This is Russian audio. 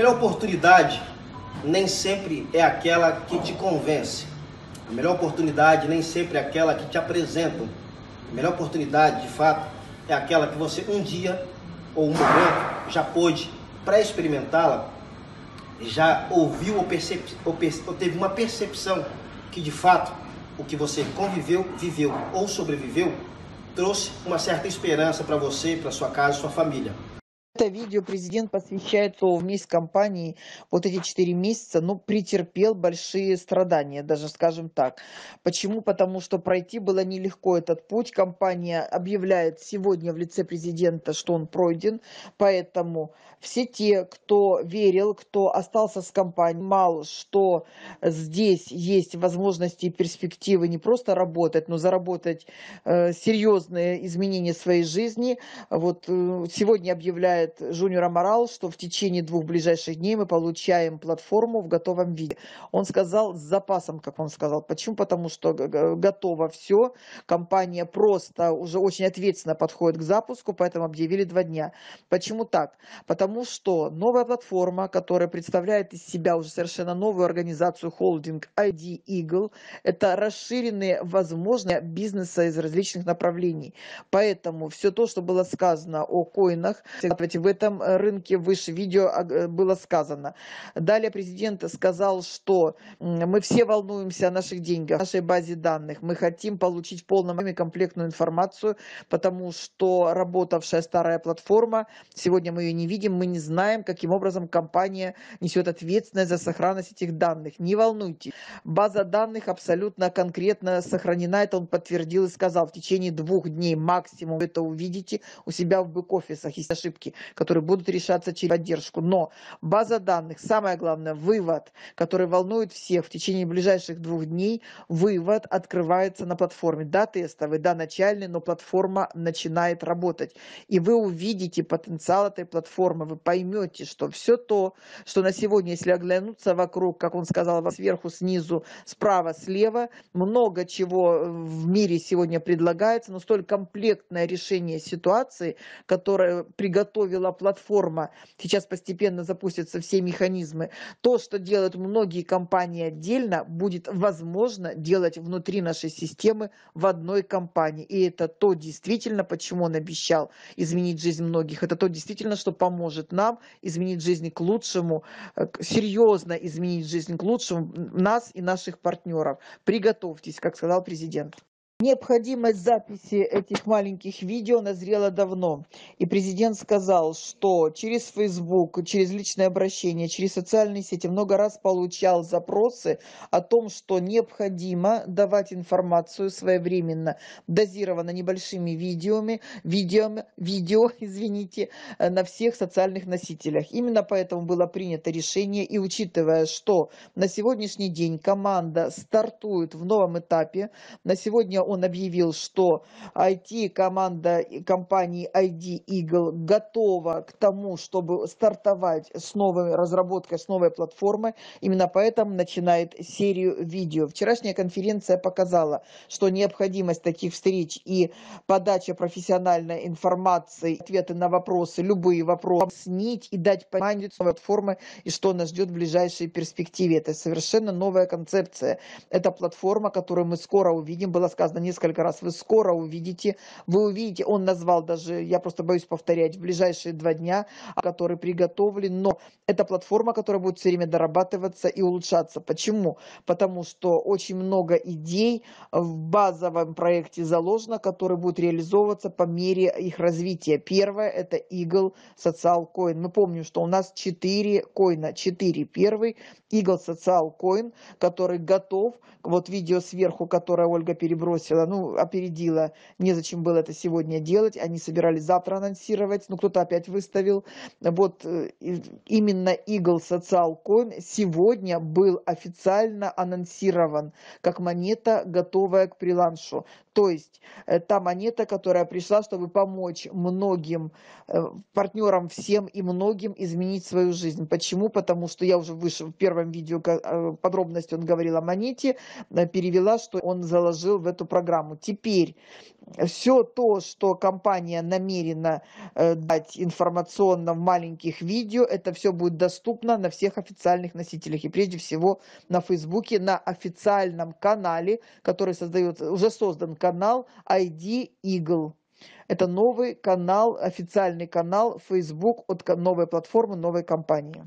melhor oportunidade nem sempre é aquela que te convence. A melhor oportunidade nem sempre é aquela que te apresentam. A melhor oportunidade, de fato, é aquela que você um dia ou um momento já pôde pré-experimentá-la, já ouviu ou, percep... ou, ou teve uma percepção que, de fato, o que você conviveu, viveu ou sobreviveu trouxe uma certa esperança para você, para sua casa, sua família. Это видео президент посвящает то, «Вместе с компанией» вот эти четыре месяца, ну, претерпел большие страдания, даже скажем так. Почему? Потому что пройти было нелегко этот путь. Компания объявляет сегодня в лице президента, что он пройден, поэтому все те, кто верил, кто остался с компанией, мало что здесь есть возможности и перспективы не просто работать, но заработать э, серьезные изменения своей жизни. Вот э, сегодня объявляет сообщает Жуниор Аморал, что в течение двух ближайших дней мы получаем платформу в готовом виде. Он сказал с запасом, как он сказал. Почему? Потому что готово все. Компания просто уже очень ответственно подходит к запуску, поэтому объявили два дня. Почему так? Потому что новая платформа, которая представляет из себя уже совершенно новую организацию холдинг ID Eagle, это расширенные возможности бизнеса из различных направлений. Поэтому все то, что было сказано о коинах, в этом э, рынке. Выше видео а, э, было сказано. Далее президент сказал, что мы все волнуемся о наших деньгах, о нашей базе данных. Мы хотим получить в полном комплектную информацию, потому что работавшая старая платформа, сегодня мы ее не видим, мы не знаем, каким образом компания несет ответственность за сохранность этих данных. Не волнуйтесь, база данных абсолютно конкретно сохранена, это он подтвердил и сказал, в течение двух дней максимум это увидите у себя в бэк-офисах, есть ошибки которые будут решаться через поддержку. Но база данных, самое главное, вывод, который волнует всех в течение ближайших двух дней, вывод открывается на платформе. Да, тестовый, да, начальный, но платформа начинает работать. И вы увидите потенциал этой платформы, вы поймете, что все то, что на сегодня, если оглянуться вокруг, как он сказал, сверху, снизу, справа, слева, много чего э, в мире сегодня предлагается, но столь комплектное решение ситуации, которое приготовило готовила платформа, сейчас постепенно запустятся все механизмы, то, что делают многие компании отдельно, будет возможно делать внутри нашей системы в одной компании. И это то действительно, почему он обещал изменить жизнь многих, это то действительно, что поможет нам изменить жизнь к лучшему, э, серьезно изменить жизнь к лучшему нас и наших партнеров. Приготовьтесь, как сказал президент. Необходимость записи этих маленьких видео назрела давно, и президент сказал, что через Facebook, через личное обращение, через социальные сети много раз получал запросы о том, что необходимо давать информацию своевременно, дозированно небольшими видеоми, видео, видео, извините, на всех социальных носителях. Именно поэтому было принято решение, и учитывая, что на сегодняшний день команда стартует в новом этапе, на сегодня он объявил, что IT-команда компании ID Eagle готова к тому, чтобы стартовать с новой разработкой, с новой платформой. Именно поэтому начинает серию видео. Вчерашняя конференция показала, что необходимость таких встреч и подача профессиональной информации, ответы на вопросы, любые вопросы, снить и дать понимание платформы и что нас ждет в ближайшей перспективе. Это совершенно новая концепция. Это платформа, которую мы скоро увидим, было сказано несколько раз. Вы скоро увидите, вы увидите, он назвал даже, я просто боюсь повторять, в ближайшие два дня, который приготовлен, но это платформа, которая будет все время дорабатываться и улучшаться. Почему? Потому что очень много идей в базовом проекте заложено, которые будут реализовываться по мере их развития. Первое – это Eagle Social Coin. Мы помним, что у нас 4 коина, 4. Первый – Eagle Social Coin, который готов, вот видео сверху, которое Ольга перебросила, бросила, ну, опередила. Незачем было это сегодня делать. Они собирались завтра анонсировать. Ну, кто-то опять выставил. Вот э, именно Eagle Social Coin сегодня был официально анонсирован как монета, готовая к прилансу, То есть э, та монета, которая пришла, чтобы помочь многим э, партнерам, всем и многим изменить свою жизнь. Почему? Потому что я уже выше в первом видео подробности он говорил о монете, перевела, что он заложил в эту программу теперь все то, что компания намерена э, дать информационно в маленьких видео, это все будет доступно на всех официальных носителях. И прежде всего на Фейсбуке, на официальном канале, который создается уже создан канал ID Eagle. Это новый канал, официальный канал Facebook от новой платформы, новой компании.